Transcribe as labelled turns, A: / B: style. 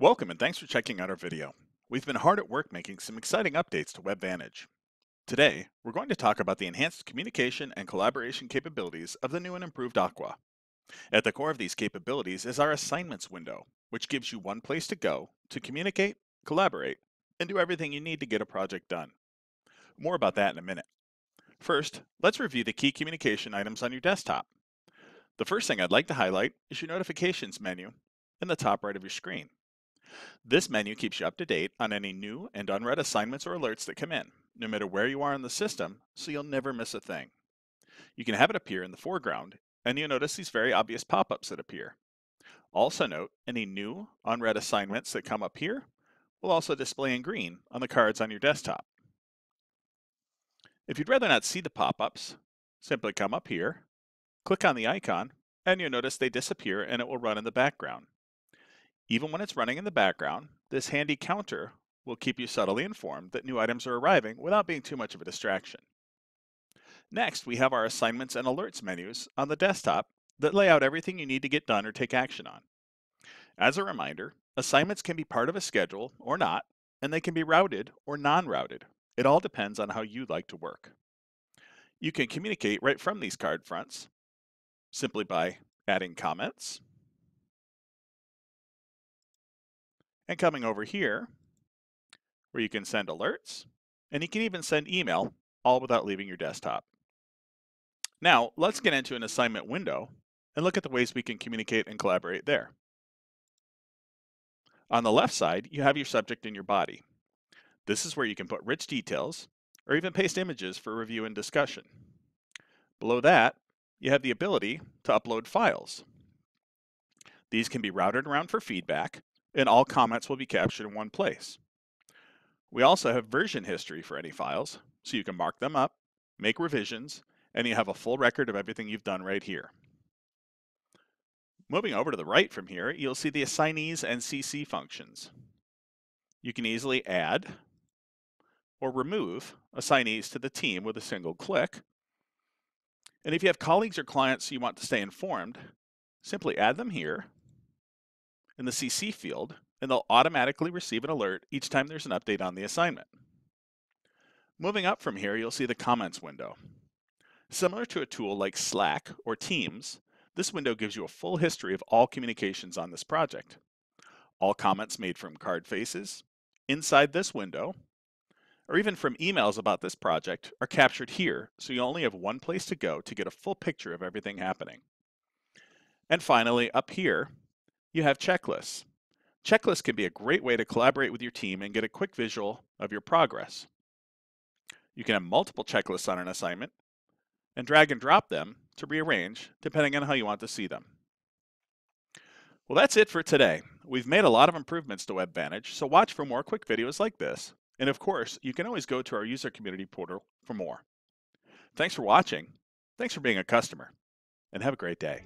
A: Welcome and thanks for checking out our video. We've been hard at work making some exciting updates to WebVantage. Today, we're going to talk about the enhanced communication and collaboration capabilities of the new and improved Aqua. At the core of these capabilities is our assignments window, which gives you one place to go to communicate, collaborate, and do everything you need to get a project done. More about that in a minute. First, let's review the key communication items on your desktop. The first thing I'd like to highlight is your notifications menu in the top right of your screen. This menu keeps you up to date on any new and unread assignments or alerts that come in, no matter where you are in the system, so you'll never miss a thing. You can have it appear in the foreground, and you'll notice these very obvious pop-ups that appear. Also note, any new unread assignments that come up here will also display in green on the cards on your desktop. If you'd rather not see the pop-ups, simply come up here, click on the icon, and you'll notice they disappear and it will run in the background. Even when it's running in the background, this handy counter will keep you subtly informed that new items are arriving without being too much of a distraction. Next, we have our assignments and alerts menus on the desktop that lay out everything you need to get done or take action on. As a reminder, assignments can be part of a schedule or not, and they can be routed or non-routed. It all depends on how you like to work. You can communicate right from these card fronts simply by adding comments, And coming over here, where you can send alerts, and you can even send email, all without leaving your desktop. Now, let's get into an assignment window and look at the ways we can communicate and collaborate there. On the left side, you have your subject and your body. This is where you can put rich details or even paste images for review and discussion. Below that, you have the ability to upload files. These can be routed around for feedback and all comments will be captured in one place. We also have version history for any files, so you can mark them up, make revisions, and you have a full record of everything you've done right here. Moving over to the right from here, you'll see the assignees and CC functions. You can easily add or remove assignees to the team with a single click. And if you have colleagues or clients you want to stay informed, simply add them here in the CC field, and they'll automatically receive an alert each time there's an update on the assignment. Moving up from here, you'll see the comments window. Similar to a tool like Slack or Teams, this window gives you a full history of all communications on this project. All comments made from card faces, inside this window, or even from emails about this project are captured here, so you only have one place to go to get a full picture of everything happening. And finally, up here, you have checklists. Checklists can be a great way to collaborate with your team and get a quick visual of your progress. You can have multiple checklists on an assignment and drag and drop them to rearrange depending on how you want to see them. Well, that's it for today. We've made a lot of improvements to WebVantage, so watch for more quick videos like this. And of course, you can always go to our user community portal for more. Thanks for watching. Thanks for being a customer, and have a great day.